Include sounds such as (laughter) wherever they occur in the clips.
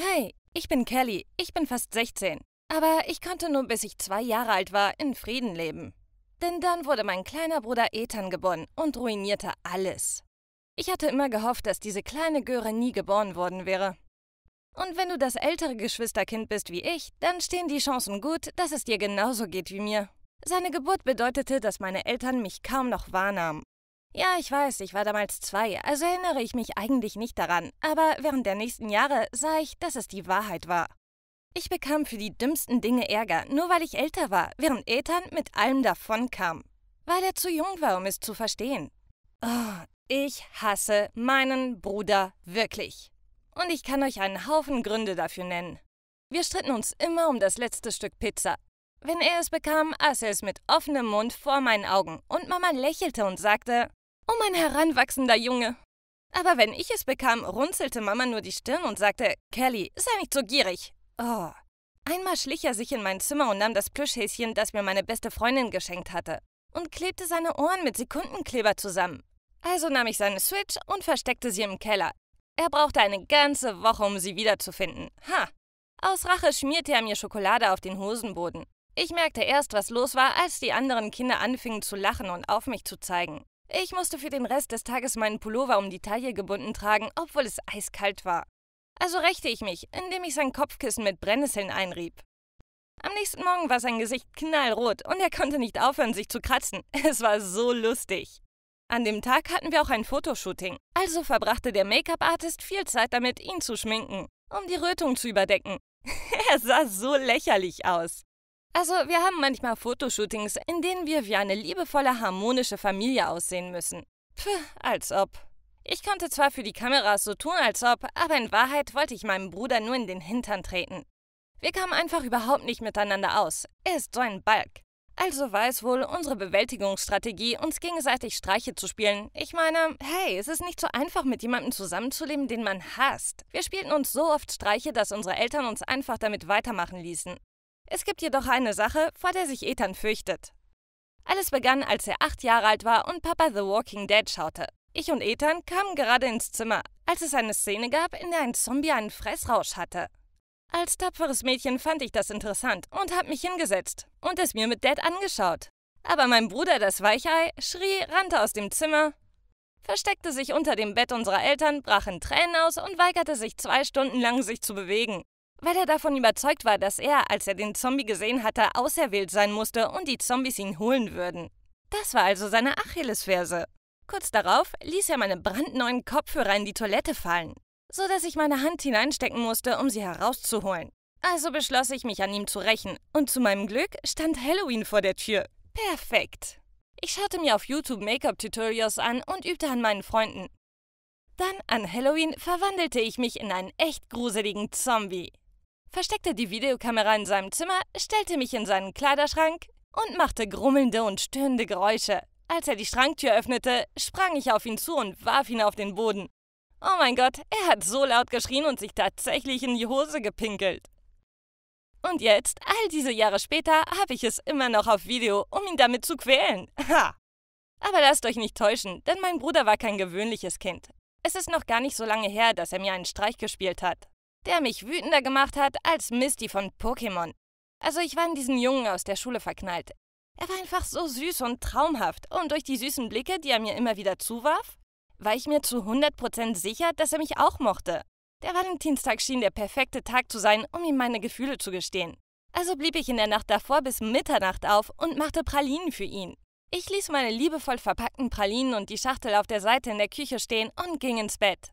Hey, ich bin Kelly, ich bin fast 16. Aber ich konnte nur bis ich zwei Jahre alt war in Frieden leben. Denn dann wurde mein kleiner Bruder Ethan geboren und ruinierte alles. Ich hatte immer gehofft, dass diese kleine Göre nie geboren worden wäre. Und wenn du das ältere Geschwisterkind bist wie ich, dann stehen die Chancen gut, dass es dir genauso geht wie mir. Seine Geburt bedeutete, dass meine Eltern mich kaum noch wahrnahmen ja, ich weiß, ich war damals zwei, also erinnere ich mich eigentlich nicht daran, aber während der nächsten Jahre sah ich, dass es die Wahrheit war. Ich bekam für die dümmsten Dinge Ärger, nur weil ich älter war, während Ethan mit allem davonkam. Weil er zu jung war, um es zu verstehen. Oh, ich hasse meinen Bruder wirklich. Und ich kann euch einen Haufen Gründe dafür nennen. Wir stritten uns immer um das letzte Stück Pizza. Wenn er es bekam, aß er es mit offenem Mund vor meinen Augen und Mama lächelte und sagte, Oh, mein heranwachsender Junge. Aber wenn ich es bekam, runzelte Mama nur die Stirn und sagte, Kelly, sei nicht so gierig. Oh. Einmal schlich er sich in mein Zimmer und nahm das Plüschhäschen, das mir meine beste Freundin geschenkt hatte, und klebte seine Ohren mit Sekundenkleber zusammen. Also nahm ich seine Switch und versteckte sie im Keller. Er brauchte eine ganze Woche, um sie wiederzufinden. Ha! Aus Rache schmierte er mir Schokolade auf den Hosenboden. Ich merkte erst, was los war, als die anderen Kinder anfingen zu lachen und auf mich zu zeigen. Ich musste für den Rest des Tages meinen Pullover um die Taille gebunden tragen, obwohl es eiskalt war. Also rächte ich mich, indem ich sein Kopfkissen mit Brennnesseln einrieb. Am nächsten Morgen war sein Gesicht knallrot und er konnte nicht aufhören, sich zu kratzen. (laughs) Es war so lustig. An dem Tag hatten wir auch ein Fotoshooting, also verbrachte der Make-up-Artist viel Zeit damit, ihn zu schminken, um die Rötung zu überdecken. (laughs) er sah so lächerlich aus. Also, wir haben manchmal Fotoshootings, in denen wir wie eine liebevolle, harmonische Familie aussehen müssen. Puh, als ob. Ich konnte zwar für die Kameras so tun, als ob, aber in Wahrheit wollte ich meinem Bruder nur in den Hintern treten. Wir kamen einfach überhaupt nicht miteinander aus. Er ist so ein Balk. Also war es wohl unsere Bewältigungsstrategie, uns gegenseitig Streiche zu spielen. Ich meine, hey, es ist nicht so einfach, mit jemandem zusammenzuleben, den man hasst. Wir spielten uns so oft Streiche, dass unsere Eltern uns einfach damit weitermachen ließen. Es gibt jedoch eine Sache, vor der sich Ethan fürchtet. Alles begann, als er acht Jahre alt war und Papa The Walking Dead schaute. Ich und Ethan kamen gerade ins Zimmer, als es eine Szene gab, in der ein Zombie einen Fressrausch hatte. Als tapferes Mädchen fand ich das interessant und habe mich hingesetzt und es mir mit Dad angeschaut. Aber mein Bruder, das Weichei, schrie, rannte aus dem Zimmer, versteckte sich unter dem Bett unserer Eltern, brach in Tränen aus und weigerte sich zwei Stunden lang, sich zu bewegen weil er davon überzeugt war, dass er, als er den Zombie gesehen hatte, auserwählt sein musste und die Zombies ihn holen würden. Das war also seine Achillesferse. Kurz darauf ließ er meine brandneuen Kopfhörer in die Toilette fallen, so dass ich meine Hand hineinstecken musste, um sie herauszuholen. Also beschloss ich, mich an ihm zu rächen, und zu meinem Glück stand Halloween vor der Tür. Perfekt. Ich schaute mir auf YouTube Make-up-Tutorials an und übte an meinen Freunden. Dann an Halloween verwandelte ich mich in einen echt gruseligen Zombie versteckte die Videokamera in seinem Zimmer, stellte mich in seinen Kleiderschrank und machte grummelnde und stöhnende Geräusche. Als er die Schranktür öffnete, sprang ich auf ihn zu und warf ihn auf den Boden. Oh mein Gott, er hat so laut geschrien und sich tatsächlich in die Hose gepinkelt. Und jetzt, all diese Jahre später, habe ich es immer noch auf Video, um ihn damit zu quälen. (laughs) Ha! Aber lasst euch nicht täuschen, denn mein Bruder war kein gewöhnliches Kind. Es ist noch gar nicht so lange her, dass er mir einen Streich gespielt hat der mich wütender gemacht hat als Misty von Pokémon. Also ich war in diesen Jungen aus der Schule verknallt. Er war einfach so süß und traumhaft und durch die süßen Blicke, die er mir immer wieder zuwarf, war ich mir zu 100% sicher, dass er mich auch mochte. Der Valentinstag schien der perfekte Tag zu sein, um ihm meine Gefühle zu gestehen. Also blieb ich in der Nacht davor bis Mitternacht auf und machte Pralinen für ihn. Ich ließ meine liebevoll verpackten Pralinen und die Schachtel auf der Seite in der Küche stehen und ging ins Bett.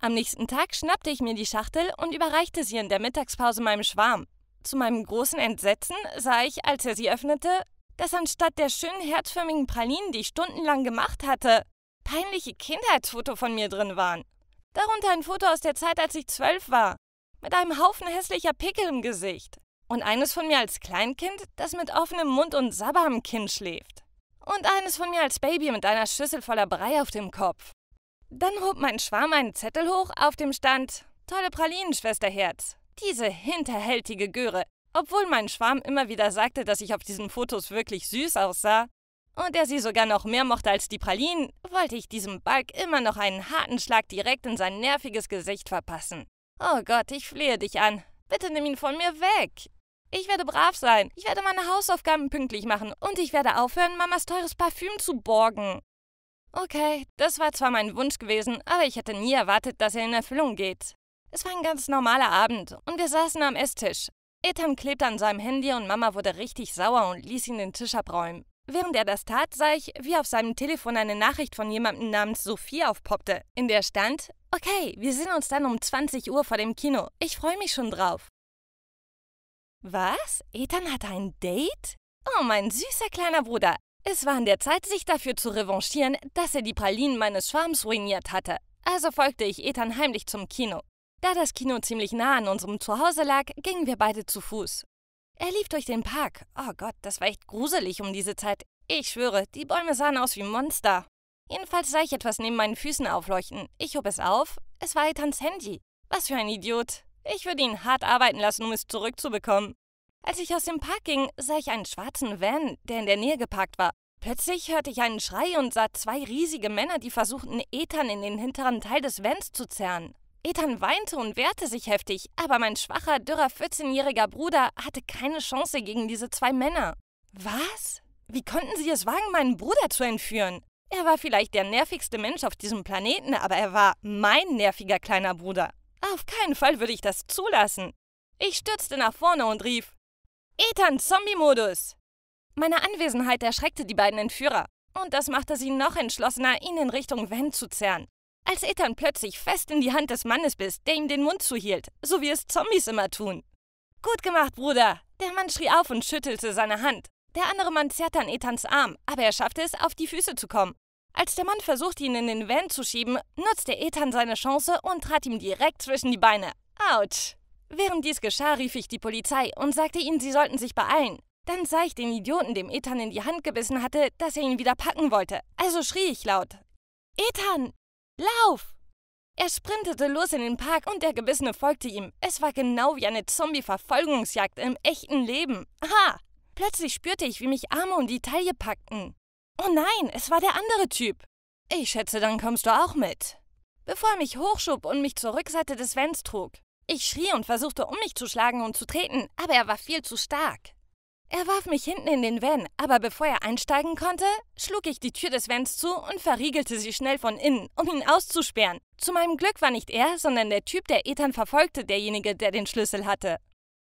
Am nächsten Tag schnappte ich mir die Schachtel und überreichte sie in der Mittagspause meinem Schwarm. Zu meinem großen Entsetzen sah ich, als er sie öffnete, dass anstatt der schönen herzförmigen Pralinen, die ich stundenlang gemacht hatte, peinliche Kindheitsfoto von mir drin waren. Darunter ein Foto aus der Zeit, als ich zwölf war, mit einem Haufen hässlicher Pickel im Gesicht. Und eines von mir als Kleinkind, das mit offenem Mund und Sabber am Kinn schläft. Und eines von mir als Baby mit einer Schüssel voller Brei auf dem Kopf. Dann hob mein Schwarm einen Zettel hoch, auf dem stand: Tolle Pralinen, Schwester Herz. Diese hinterhältige Göre. Obwohl mein Schwarm immer wieder sagte, dass ich auf diesen Fotos wirklich süß aussah und er sie sogar noch mehr mochte als die Pralinen, wollte ich diesem Balk immer noch einen harten Schlag direkt in sein nerviges Gesicht verpassen. Oh Gott, ich flehe dich an. Bitte nimm ihn von mir weg. Ich werde brav sein, ich werde meine Hausaufgaben pünktlich machen und ich werde aufhören, Mamas teures Parfüm zu borgen. Okay, das war zwar mein Wunsch gewesen, aber ich hätte nie erwartet, dass er in Erfüllung geht. Es war ein ganz normaler Abend und wir saßen am Esstisch. Ethan klebte an seinem Handy und Mama wurde richtig sauer und ließ ihn den Tisch abräumen. Während er das tat, sah ich, wie auf seinem Telefon eine Nachricht von jemandem namens Sophie aufpoppte, in der stand: Okay, wir sehen uns dann um 20 Uhr vor dem Kino. Ich freue mich schon drauf. Was? Ethan hatte ein Date? Oh, mein süßer kleiner Bruder. Es war an der Zeit, sich dafür zu revanchieren, dass er die Pralinen meines Schwarms ruiniert hatte. Also folgte ich Ethan heimlich zum Kino. Da das Kino ziemlich nah an unserem Zuhause lag, gingen wir beide zu Fuß. Er lief durch den Park. Oh Gott, das war echt gruselig um diese Zeit. Ich schwöre, die Bäume sahen aus wie Monster. Jedenfalls sah ich etwas neben meinen Füßen aufleuchten. Ich hob es auf. Es war Ethans Handy. Was für ein Idiot. Ich würde ihn hart arbeiten lassen, um es zurückzubekommen. Als ich aus dem Park ging, sah ich einen schwarzen Van, der in der Nähe geparkt war. Plötzlich hörte ich einen Schrei und sah zwei riesige Männer, die versuchten, Ethan in den hinteren Teil des Vans zu zerren. Ethan weinte und wehrte sich heftig, aber mein schwacher, dürrer 14-jähriger Bruder hatte keine Chance gegen diese zwei Männer. Was? Wie konnten sie es wagen, meinen Bruder zu entführen? Er war vielleicht der nervigste Mensch auf diesem Planeten, aber er war mein nerviger kleiner Bruder. Auf keinen Fall würde ich das zulassen. Ich stürzte nach vorne und rief: Ethan, Zombie-Modus! Meine Anwesenheit erschreckte die beiden Entführer. Und das machte sie noch entschlossener, ihn in Richtung Van zu zerren. Als Ethan plötzlich fest in die Hand des Mannes biss, der ihm den Mund zuhielt, so wie es Zombies immer tun. Gut gemacht, Bruder! Der Mann schrie auf und schüttelte seine Hand. Der andere Mann zerrte an Ethans Arm, aber er schaffte es, auf die Füße zu kommen. Als der Mann versuchte, ihn in den Van zu schieben, nutzte Ethan seine Chance und trat ihm direkt zwischen die Beine. Autsch! Während dies geschah, rief ich die Polizei und sagte ihnen, sie sollten sich beeilen. Dann sah ich den Idioten, dem Ethan in die Hand gebissen hatte, dass er ihn wieder packen wollte. Also schrie ich laut: Ethan, lauf! Er sprintete los in den Park und der Gebissene folgte ihm. Es war genau wie eine Zombie-Verfolgungsjagd im echten Leben. Ha! Plötzlich spürte ich, wie mich Arme und die Taille packten. Oh nein, es war der andere Typ. Ich schätze, dann kommst du auch mit. Bevor er mich hochschob und mich zur Rückseite des Vans trug. Ich schrie und versuchte, um mich zu schlagen und zu treten, aber er war viel zu stark. Er warf mich hinten in den Van, aber bevor er einsteigen konnte, schlug ich die Tür des Vans zu und verriegelte sie schnell von innen, um ihn auszusperren. Zu meinem Glück war nicht er, sondern der Typ, der Ethan verfolgte, derjenige, der den Schlüssel hatte.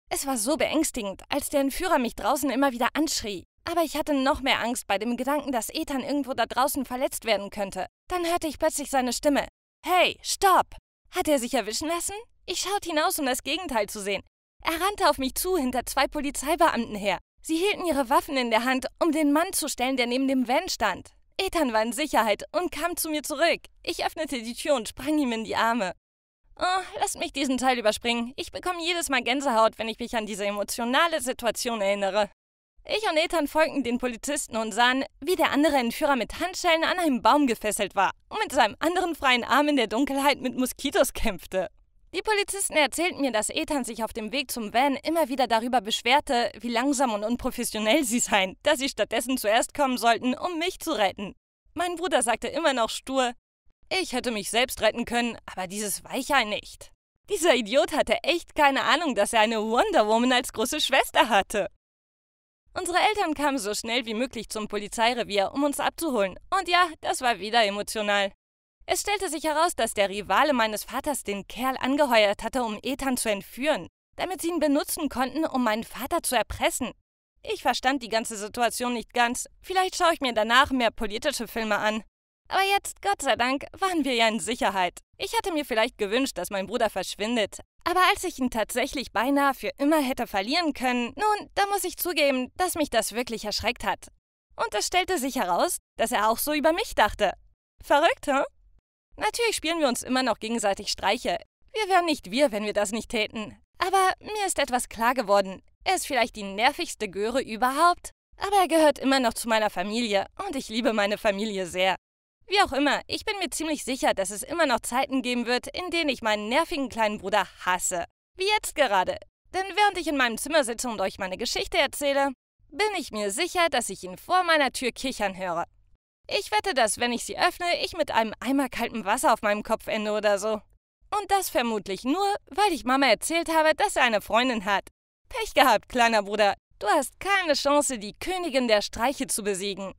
Es war so beängstigend, als der Entführer mich draußen immer wieder anschrie. Aber ich hatte noch mehr Angst bei dem Gedanken, dass Ethan irgendwo da draußen verletzt werden könnte. Dann hörte ich plötzlich seine Stimme. Hey, stopp! Hat er sich erwischen lassen? Ich schaute hinaus, um das Gegenteil zu sehen. Er rannte auf mich zu, hinter zwei Polizeibeamten her. Sie hielten ihre Waffen in der Hand, um den Mann zu stellen, der neben dem Van stand. Ethan war in Sicherheit und kam zu mir zurück. Ich öffnete die Tür und sprang ihm in die Arme. Oh, lasst mich diesen Teil überspringen. Ich bekomme jedes Mal Gänsehaut, wenn ich mich an diese emotionale Situation erinnere. Ich und Ethan folgten den Polizisten und sahen, wie der andere Entführer mit Handschellen an einem Baum gefesselt war und mit seinem anderen freien Arm in der Dunkelheit mit Moskitos kämpfte. Die Polizisten erzählten mir, dass Ethan sich auf dem Weg zum Van immer wieder darüber beschwerte, wie langsam und unprofessionell sie seien, dass sie stattdessen zuerst kommen sollten, um mich zu retten. Mein Bruder sagte immer noch stur, ich hätte mich selbst retten können, aber dieses Weichei nicht. Dieser Idiot hatte echt keine Ahnung, dass er eine Wonder Woman als große Schwester hatte. Unsere Eltern kamen so schnell wie möglich zum Polizeirevier, um uns abzuholen. Und ja, das war wieder emotional. Es stellte sich heraus, dass der Rivale meines Vaters den Kerl angeheuert hatte, um Ethan zu entführen, damit sie ihn benutzen konnten, um meinen Vater zu erpressen. Ich verstand die ganze Situation nicht ganz. Vielleicht schaue ich mir danach mehr politische Filme an. Aber jetzt, Gott sei Dank, waren wir ja in Sicherheit. Ich hatte mir vielleicht gewünscht, dass mein Bruder verschwindet, aber als ich ihn tatsächlich beinahe für immer hätte verlieren können, nun, da muss ich zugeben, dass mich das wirklich erschreckt hat. Und es stellte sich heraus, dass er auch so über mich dachte. Verrückt, hm? Natürlich spielen wir uns immer noch gegenseitig Streiche. Wir wären nicht wir, wenn wir das nicht täten. Aber mir ist etwas klar geworden. Er ist vielleicht die nervigste Göre überhaupt. Aber er gehört immer noch zu meiner Familie und ich liebe meine Familie sehr. Wie auch immer, ich bin mir ziemlich sicher, dass es immer noch Zeiten geben wird, in denen ich meinen nervigen kleinen Bruder hasse. Wie jetzt gerade. Denn während ich in meinem Zimmer sitze und euch meine Geschichte erzähle, bin ich mir sicher, dass ich ihn vor meiner Tür kichern höre. Ich wette, dass wenn ich sie öffne, ich mit einem Eimer kaltem Wasser auf meinem Kopf ende oder so. Und das vermutlich nur, weil ich Mama erzählt habe, dass er eine Freundin hat. Pech gehabt, kleiner Bruder. Du hast keine Chance, die Königin der Streiche zu besiegen.